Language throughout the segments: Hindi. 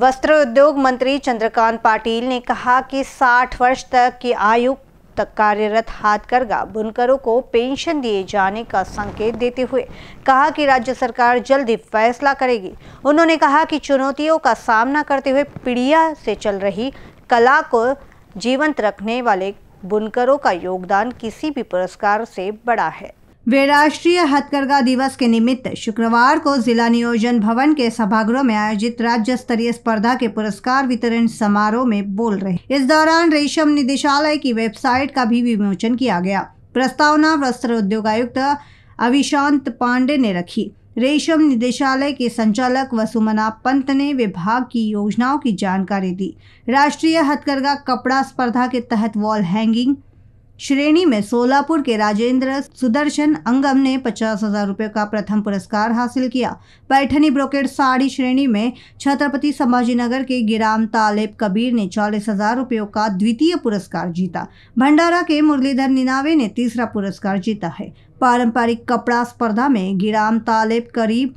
वस्त्र उद्योग मंत्री चंद्रकांत पाटिल ने कहा कि 60 वर्ष तक की आयु तक कार्यरत हाथकरघा बुनकरों को पेंशन दिए जाने का संकेत देते हुए कहा कि राज्य सरकार जल्द ही फैसला करेगी उन्होंने कहा कि चुनौतियों का सामना करते हुए पीढ़िया से चल रही कला को जीवंत रखने वाले बुनकरों का योगदान किसी भी पुरस्कार से बड़ा है वे राष्ट्रीय हथकरघा दिवस के निमित्त शुक्रवार को जिला नियोजन भवन के सभागृह में आयोजित राज्य स्तरीय स्पर्धा के पुरस्कार वितरण समारोह में बोल रहे इस दौरान रेशम निदेशालय की वेबसाइट का भी विमोचन किया गया प्रस्तावना वस्त्र उद्योग आयुक्त अविशांत पांडे ने रखी रेशम निदेशालय के संचालक वसुमना पंत ने विभाग की योजनाओं की जानकारी दी राष्ट्रीय हथकरघा कपड़ा स्पर्धा के तहत वॉल हैंगिंग श्रेणी में सोलापुर के राजेंद्र सुदर्शन अंगम ने पचास हजार रुपये का प्रथम पुरस्कार हासिल किया पैठनी ब्रोकेट साड़ी श्रेणी में छत्रपति संभाजीनगर के गिराम तालेब कबीर ने चालीस हजार रुपयों का द्वितीय पुरस्कार जीता भंडारा के मुरलीधर निनावे ने तीसरा पुरस्कार जीता है पारंपरिक कपड़ा स्पर्धा में गिराम तालेब करीब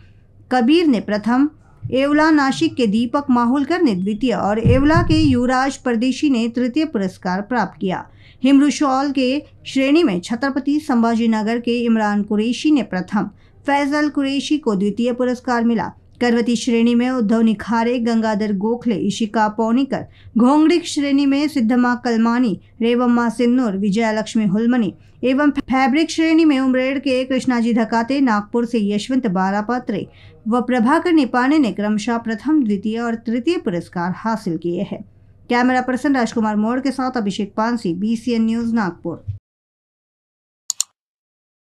कबीर ने प्रथम एवला नासिक के दीपक माहुलकर ने द्वितीय और एवला के युवराज परदेशी ने तृतीय पुरस्कार प्राप्त किया हिमरुशॉल के श्रेणी में छत्रपति संभाजीनगर के इमरान कुरैशी ने प्रथम फैजल कुरैशी को द्वितीय पुरस्कार मिला करवती श्रेणी में उद्धव निखारे गंगाधर गोखले इशिका पौनीकर घोंगड़ी श्रेणी में सिद्धमा कलमानी रेवम्मा सिन्नूर विजयालक्ष्मी हुलमनी एवं फैब्रिक श्रेणी में उमरेड़ के कृष्णाजी धकाते नागपुर से यशवंत बारापात्रे व प्रभाकर निपाने ने क्रमशः प्रथम द्वितीय और तृतीय पुरस्कार हासिल किए हैं कैमरा पर्सन राजकुमार मोड़ के साथ अभिषेक पानसी बी न्यूज़ नागपुर